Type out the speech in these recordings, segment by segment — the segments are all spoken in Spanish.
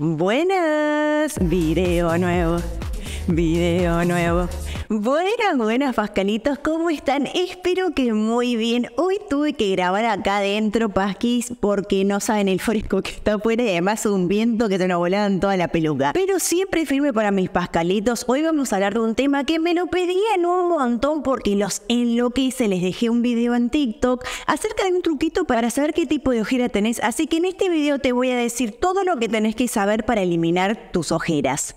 Buenas, video nuevo, video nuevo. Buenas, buenas, Pascalitos, ¿cómo están? Espero que muy bien. Hoy tuve que grabar acá adentro, Pasquis, porque no saben el fresco que está afuera y además un viento que te nos volaba en toda la peluca. Pero siempre firme para mis Pascalitos. Hoy vamos a hablar de un tema que me lo pedían un montón porque los Se Les dejé un video en TikTok acerca de un truquito para saber qué tipo de ojera tenés. Así que en este video te voy a decir todo lo que tenés que saber para eliminar tus ojeras.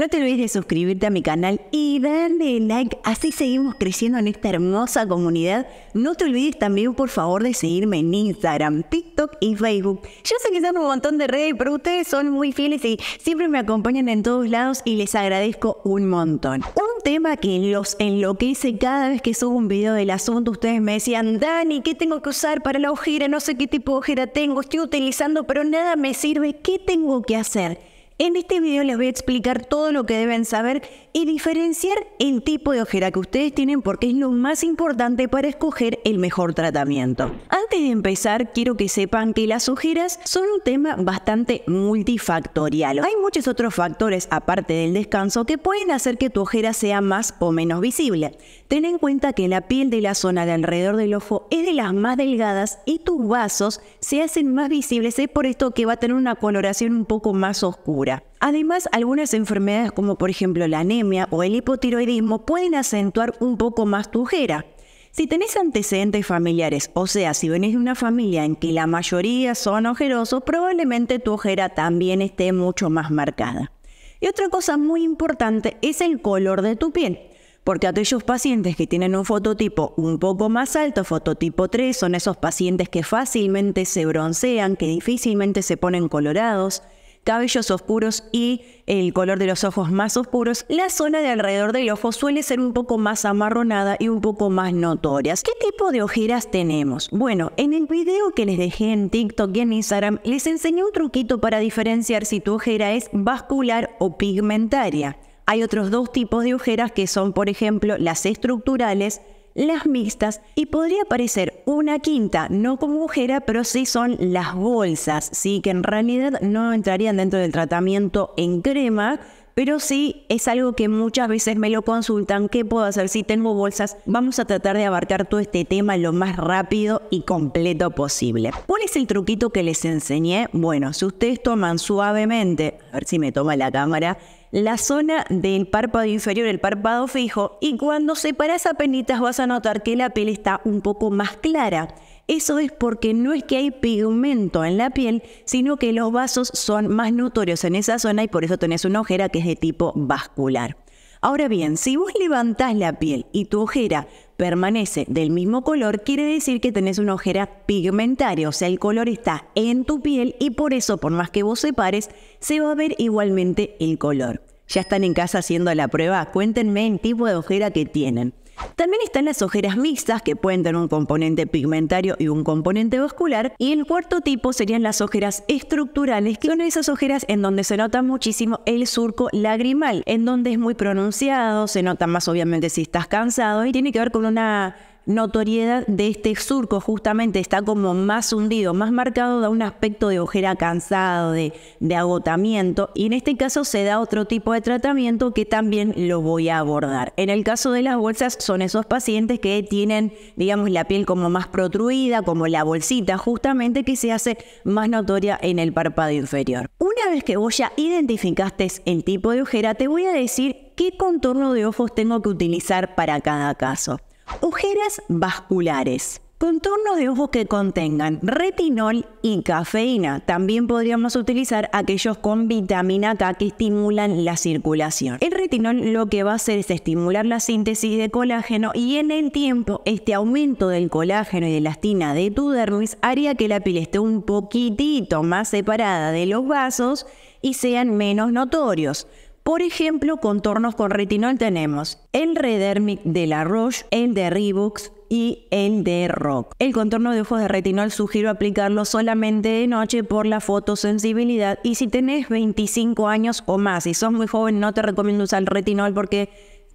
No te olvides de suscribirte a mi canal y darle like, así seguimos creciendo en esta hermosa comunidad. No te olvides también, por favor, de seguirme en Instagram, TikTok y Facebook. Yo sé que están un montón de redes, pero ustedes son muy fieles y siempre me acompañan en todos lados y les agradezco un montón. Un tema que los enloquece cada vez que subo un video del asunto, ustedes me decían, Dani, ¿qué tengo que usar para la ojera? No sé qué tipo de ojera tengo, estoy utilizando, pero nada me sirve. ¿Qué tengo que hacer? En este video les voy a explicar todo lo que deben saber y diferenciar el tipo de ojera que ustedes tienen porque es lo más importante para escoger el mejor tratamiento. Antes de empezar, quiero que sepan que las ojeras son un tema bastante multifactorial. Hay muchos otros factores aparte del descanso que pueden hacer que tu ojera sea más o menos visible. Ten en cuenta que la piel de la zona de alrededor del ojo es de las más delgadas y tus vasos se hacen más visibles. Es por esto que va a tener una coloración un poco más oscura. Además, algunas enfermedades como por ejemplo la anemia o el hipotiroidismo pueden acentuar un poco más tu ojera. Si tenés antecedentes familiares, o sea, si venís de una familia en que la mayoría son ojerosos, probablemente tu ojera también esté mucho más marcada. Y otra cosa muy importante es el color de tu piel porque aquellos pacientes que tienen un fototipo un poco más alto, fototipo 3, son esos pacientes que fácilmente se broncean, que difícilmente se ponen colorados, cabellos oscuros y el color de los ojos más oscuros, la zona de alrededor del ojo suele ser un poco más amarronada y un poco más notorias. ¿Qué tipo de ojeras tenemos? Bueno, en el video que les dejé en TikTok y en Instagram les enseñé un truquito para diferenciar si tu ojera es vascular o pigmentaria. Hay otros dos tipos de ojeras que son, por ejemplo, las estructurales las mixtas y podría parecer una quinta, no como agujera, pero sí son las bolsas, sí que en realidad no entrarían dentro del tratamiento en crema, pero sí es algo que muchas veces me lo consultan, ¿qué puedo hacer si tengo bolsas? Vamos a tratar de abarcar todo este tema lo más rápido y completo posible. ¿Cuál es el truquito que les enseñé? Bueno, si ustedes toman suavemente, a ver si me toma la cámara, la zona del párpado inferior, el párpado fijo, y cuando separas a vas a notar que la piel está un poco más clara. Eso es porque no es que hay pigmento en la piel, sino que los vasos son más notorios en esa zona y por eso tenés una ojera que es de tipo vascular. Ahora bien, si vos levantás la piel y tu ojera permanece del mismo color, quiere decir que tenés una ojera pigmentaria, o sea, el color está en tu piel y por eso, por más que vos separes, se va a ver igualmente el color. ¿Ya están en casa haciendo la prueba? Cuéntenme el tipo de ojera que tienen. También están las ojeras mixtas que pueden tener un componente pigmentario y un componente vascular. Y el cuarto tipo serían las ojeras estructurales, que son esas ojeras en donde se nota muchísimo el surco lagrimal, en donde es muy pronunciado, se nota más obviamente si estás cansado y tiene que ver con una notoriedad de este surco justamente está como más hundido, más marcado, da un aspecto de ojera cansado, de, agotamiento, y en este caso se da otro tipo de tratamiento que también lo voy a abordar. En el caso de las bolsas son esos pacientes que tienen, digamos, la piel como más protruida, como la bolsita justamente que se hace más notoria en el párpado inferior. Una vez que vos ya identificaste el tipo de ojera, te voy a decir qué contorno de ojos tengo que utilizar para cada caso. Ojeras vasculares. Contornos de ojos que contengan retinol y cafeína. También podríamos utilizar aquellos con vitamina K que estimulan la circulación. El retinol lo que va a hacer es estimular la síntesis de colágeno y en el tiempo este aumento del colágeno y de elastina de tu dermis haría que la piel esté un poquitito más separada de los vasos y sean menos notorios. Por ejemplo, contornos con retinol tenemos el Redermic de la Roche, el de Reeboks, y el de rock. El contorno de ojos de retinol sugiero aplicarlo solamente de noche por la fotosensibilidad y si tenés 25 años o más y si sos muy joven no te recomiendo usar retinol porque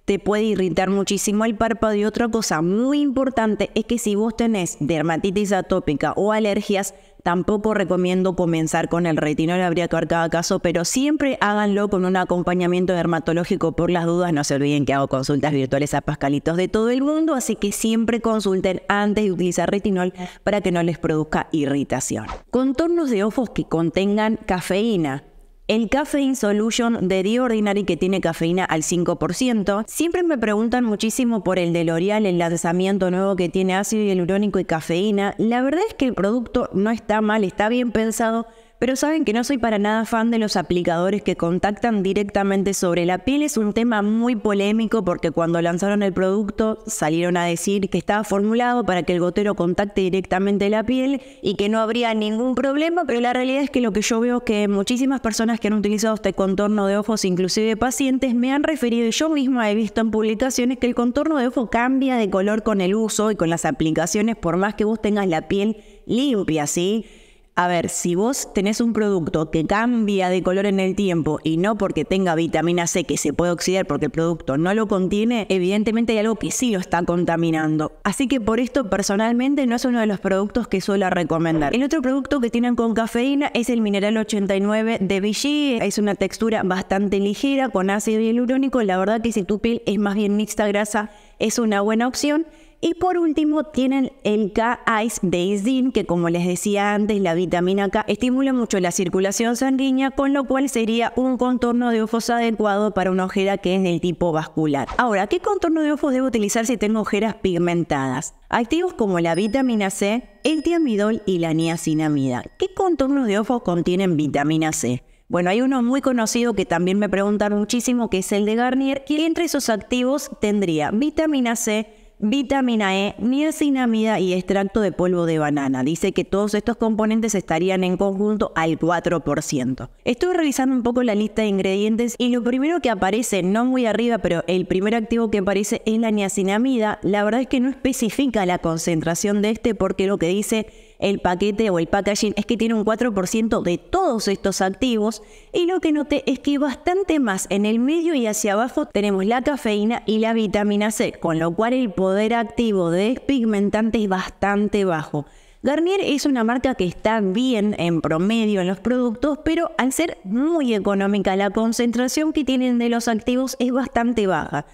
te puede irritar muchísimo el párpado y otra cosa muy importante es que si vos tenés dermatitis atópica o alergias Tampoco recomiendo comenzar con el retinol, habría que ver cada caso, pero siempre háganlo con un acompañamiento dermatológico por las dudas. No se olviden que hago consultas virtuales a Pascalitos de todo el mundo, así que siempre consulten antes de utilizar retinol para que no les produzca irritación. Contornos de ojos que contengan cafeína el Caffeine Solution de The Ordinary que tiene cafeína al 5%. Siempre me preguntan muchísimo por el de L'Oreal, el lanzamiento nuevo que tiene ácido hialurónico y cafeína. La verdad es que el producto no está mal, está bien pensado, pero saben que no soy para nada fan de los aplicadores que contactan directamente sobre la piel. Es un tema muy polémico porque cuando lanzaron el producto salieron a decir que estaba formulado para que el gotero contacte directamente la piel y que no habría ningún problema, pero la realidad es que lo que yo veo es que muchísimas personas que han utilizado este contorno de ojos, inclusive pacientes, me han referido y yo misma he visto en publicaciones que el contorno de ojo cambia de color con el uso y con las aplicaciones, por más que vos tengas la piel limpia, ¿sí? A ver, si vos tenés un producto que cambia de color en el tiempo y no porque tenga vitamina C que se puede oxidar porque el producto no lo contiene, evidentemente hay algo que sí lo está contaminando. Así que por esto personalmente no es uno de los productos que suelo recomendar. El otro producto que tienen con cafeína es el mineral 89 de Vichy. Es una textura bastante ligera con ácido hialurónico. La verdad que si tu piel es más bien mixta grasa, es una buena opción. Y por último tienen el K-Ice Deisin, que como les decía antes, la vitamina K estimula mucho la circulación sanguínea, con lo cual sería un contorno de ojos adecuado para una ojera que es del tipo vascular. Ahora, ¿qué contorno de ojos debo utilizar si tengo ojeras pigmentadas? Activos como la vitamina C, el tiamidol y la niacinamida. ¿Qué contornos de ojos contienen vitamina C? Bueno, hay uno muy conocido que también me preguntan muchísimo, que es el de Garnier, que entre esos activos tendría vitamina C, vitamina E, niacinamida y extracto de polvo de banana. Dice que todos estos componentes estarían en conjunto al 4%. Estuve revisando un poco la lista de ingredientes y lo primero que aparece, no muy arriba, pero el primer activo que aparece es la niacinamida. La verdad es que no especifica la concentración de este porque lo que dice el paquete o el packaging es que tiene un 4% de todos estos activos y lo que noté es que bastante más en el medio y hacia abajo tenemos la cafeína y la vitamina C, con lo cual el poder activo de pigmentante es bastante bajo. Garnier es una marca que está bien en promedio en los productos, pero al ser muy económica la concentración que tienen de los activos es bastante baja.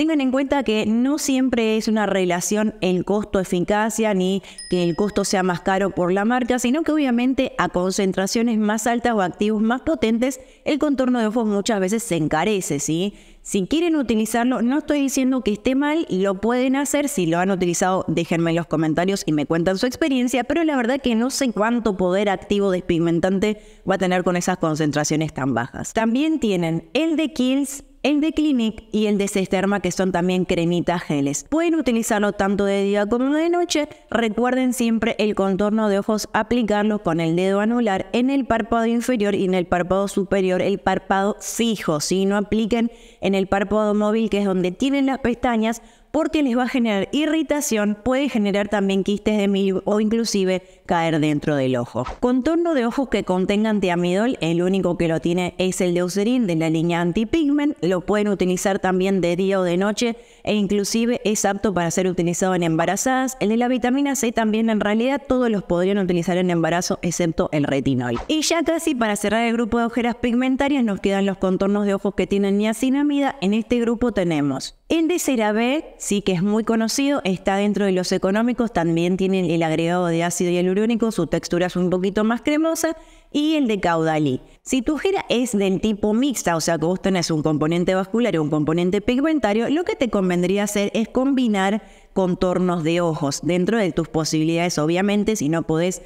Tengan en cuenta que no siempre es una relación el costo-eficacia ni que el costo sea más caro por la marca, sino que obviamente a concentraciones más altas o activos más potentes, el contorno de ojos muchas veces se encarece, ¿sí? Si quieren utilizarlo, no estoy diciendo que esté mal, y lo pueden hacer. Si lo han utilizado, déjenme en los comentarios y me cuentan su experiencia, pero la verdad que no sé cuánto poder activo despigmentante va a tener con esas concentraciones tan bajas. También tienen el de Kills el de Clinique y el de Sesterma que son también cremitas geles. Pueden utilizarlo tanto de día como de noche. Recuerden siempre el contorno de ojos, aplicarlo con el dedo anular en el párpado inferior y en el párpado superior, el párpado fijo. Si no apliquen en el párpado móvil, que es donde tienen las pestañas, porque les va a generar irritación, puede generar también quistes de mil o inclusive caer dentro del ojo. Contorno de ojos que contengan tiamidol, el único que lo tiene es el de Eucerin de la línea Antipigment, lo pueden utilizar también de día o de noche e inclusive es apto para ser utilizado en embarazadas. El de la vitamina C también en realidad todos los podrían utilizar en embarazo excepto el retinol. Y ya casi para cerrar el grupo de ojeras pigmentarias nos quedan los contornos de ojos que tienen niacinamida. En este grupo tenemos el de B sí que es muy conocido, está dentro de los económicos, también tiene el agregado de ácido hialurónico, su textura es un poquito más cremosa y el de caudalí. Si tu gira es del tipo mixta, o sea que vos tenés un componente vascular y un componente pigmentario, lo que te convendría hacer es combinar contornos de ojos dentro de tus posibilidades, obviamente, si no podés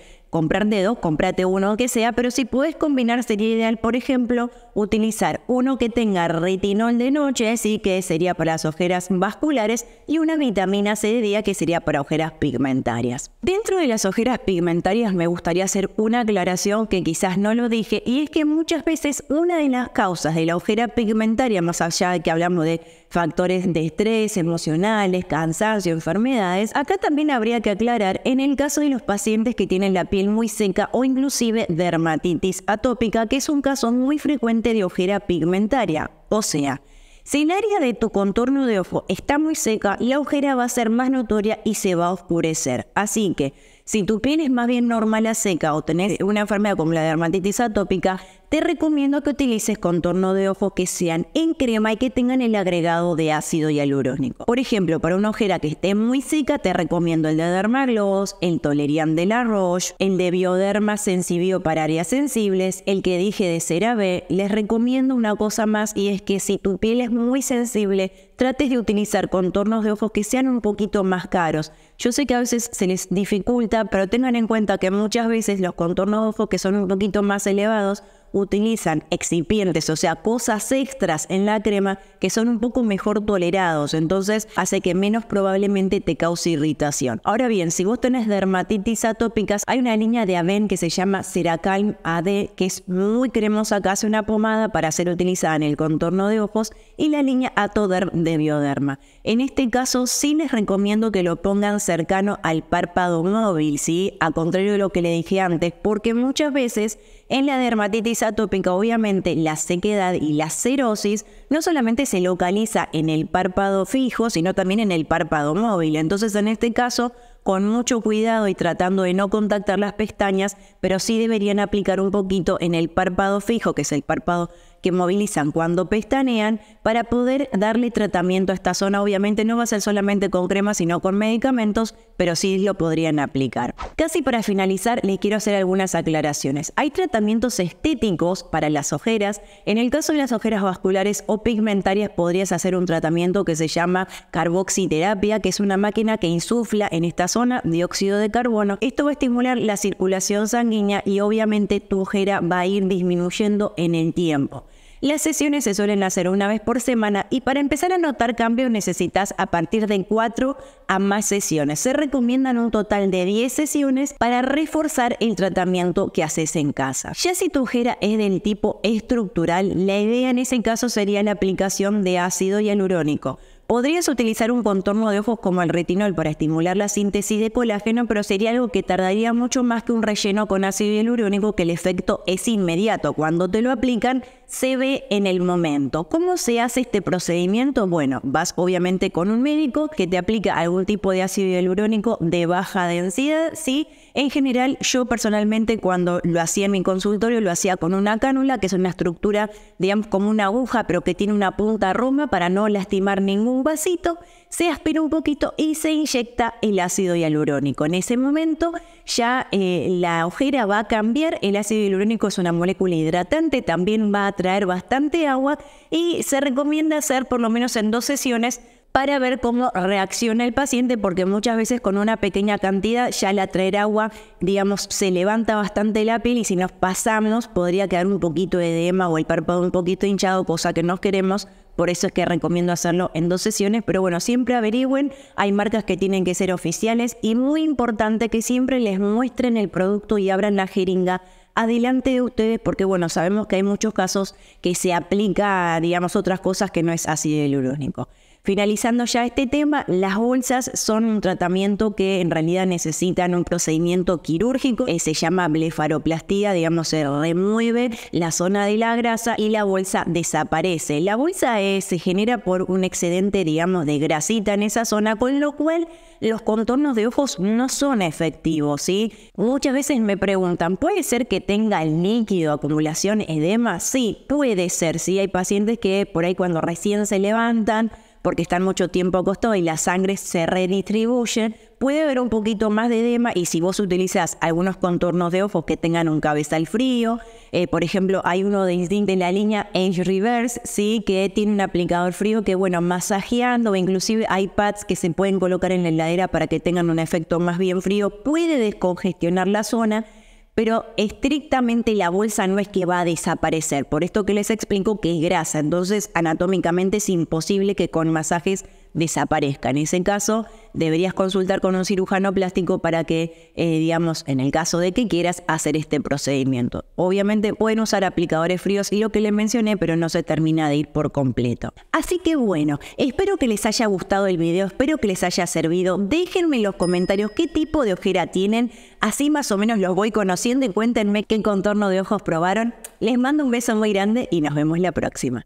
de dos, comprate uno que sea, pero si puedes combinar sería ideal, por ejemplo, utilizar uno que tenga retinol de noche, así que sería para las ojeras vasculares, y una vitamina C de día que sería para ojeras pigmentarias. Dentro de las ojeras pigmentarias me gustaría hacer una aclaración que quizás no lo dije, y es que muchas veces una de las causas de la ojera pigmentaria, más allá de que hablamos de factores de estrés emocionales, cansancio, enfermedades. Acá también habría que aclarar en el caso de los pacientes que tienen la piel muy seca o inclusive dermatitis atópica, que es un caso muy frecuente de ojera pigmentaria. O sea, si el área de tu contorno de ojo está muy seca, la ojera va a ser más notoria y se va a oscurecer. Así que si tu piel es más bien normal a seca o tenés una enfermedad como la dermatitis atópica, te recomiendo que utilices contorno de ojos que sean en crema y que tengan el agregado de ácido hialurónico. Por ejemplo, para una ojera que esté muy seca, te recomiendo el de Dermagloss, el Tolerian de la Roche, el de Bioderma Sensibio para áreas sensibles, el que dije de CeraVe. Les recomiendo una cosa más y es que si tu piel es muy sensible, trates de utilizar contornos de ojos que sean un poquito más caros. Yo sé que a veces se les dificulta, pero tengan en cuenta que muchas veces los contornos de ojos que son un poquito más elevados utilizan excipientes, o sea, cosas extras en la crema que son un poco mejor tolerados, entonces hace que menos probablemente te cause irritación. Ahora bien, si vos tenés dermatitis atópicas, hay una línea de Aven que se llama Seracalm AD, que es muy cremosa, que hace una pomada para ser utilizada en el contorno de ojos, y la línea Atoderm de Bioderma. En este caso, sí les recomiendo que lo pongan cercano al párpado móvil, ¿sí? A contrario de lo que le dije antes, porque muchas veces en la dermatitis atópica, obviamente, la sequedad y la cirosis no solamente se localiza en el párpado fijo, sino también en el párpado móvil. Entonces, en este caso, con mucho cuidado y tratando de no contactar las pestañas, pero sí deberían aplicar un poquito en el párpado fijo, que es el párpado que movilizan cuando pestanean para poder darle tratamiento a esta zona. Obviamente no va a ser solamente con crema, sino con medicamentos, pero sí lo podrían aplicar. Casi para finalizar, les quiero hacer algunas aclaraciones. Hay tratamientos estéticos para las ojeras. En el caso de las ojeras vasculares o pigmentarias, podrías hacer un tratamiento que se llama carboxiterapia, que es una máquina que insufla en esta zona dióxido de carbono. Esto va a estimular la circulación sanguínea y obviamente tu ojera va a ir disminuyendo en el tiempo. Las sesiones se suelen hacer una vez por semana y para empezar a notar cambios necesitas a partir de 4 a más sesiones. Se recomiendan un total de 10 sesiones para reforzar el tratamiento que haces en casa. Ya si tu ojera es del tipo estructural, la idea en ese caso sería la aplicación de ácido hialurónico. Podrías utilizar un contorno de ojos como el retinol para estimular la síntesis de colágeno, pero sería algo que tardaría mucho más que un relleno con ácido hialurónico, que el efecto es inmediato. Cuando te lo aplican, se ve en el momento. ¿Cómo se hace este procedimiento? Bueno, vas obviamente con un médico que te aplica algún tipo de ácido hialurónico de baja densidad, ¿sí? En general, yo personalmente cuando lo hacía en mi consultorio lo hacía con una cánula, que es una estructura, digamos, como una aguja, pero que tiene una punta roma para no lastimar ningún vasito. Se aspira un poquito y se inyecta el ácido hialurónico. En ese momento ya eh, la ojera va a cambiar. El ácido hialurónico es una molécula hidratante, también va a traer bastante agua y se recomienda hacer por lo menos en dos sesiones para ver cómo reacciona el paciente, porque muchas veces con una pequeña cantidad ya la traer agua, digamos, se levanta bastante la piel y si nos pasamos podría quedar un poquito de edema o el párpado un poquito hinchado, cosa que no queremos. Por eso es que recomiendo hacerlo en dos sesiones, pero bueno, siempre averigüen, hay marcas que tienen que ser oficiales y muy importante que siempre les muestren el producto y abran la jeringa adelante de ustedes porque bueno, sabemos que hay muchos casos que se aplica, digamos, otras cosas que no es así ácido hialurónico. Finalizando ya este tema, las bolsas son un tratamiento que en realidad necesitan un procedimiento quirúrgico, eh, se llama blefaroplastía, digamos, se remueve la zona de la grasa y la bolsa desaparece. La bolsa eh, se genera por un excedente, digamos, de grasita en esa zona, con lo cual los contornos de ojos no son efectivos, ¿sí? Muchas veces me preguntan, ¿puede ser que tenga el líquido, acumulación, edema? Sí, puede ser, sí. Hay pacientes que por ahí cuando recién se levantan, porque están mucho tiempo acostados y la sangre se redistribuye, puede haber un poquito más de edema y si vos utilizas algunos contornos de ojos que tengan un cabezal frío, eh, por ejemplo, hay uno de Instinct de la línea Age Reverse, sí, que tiene un aplicador frío que, bueno, masajeando, inclusive hay pads que se pueden colocar en la heladera para que tengan un efecto más bien frío, puede descongestionar la zona pero estrictamente la bolsa no es que va a desaparecer, por esto que les explico que es grasa, entonces anatómicamente es imposible que con masajes desaparezca. En ese caso, deberías consultar con un cirujano plástico para que, eh, digamos, en el caso de que quieras hacer este procedimiento. Obviamente pueden usar aplicadores fríos y lo que les mencioné, pero no se termina de ir por completo. Así que bueno, espero que les haya gustado el video, espero que les haya servido. Déjenme en los comentarios qué tipo de ojera tienen, así más o menos los voy conociendo y cuéntenme qué contorno de ojos probaron. Les mando un beso muy grande y nos vemos la próxima.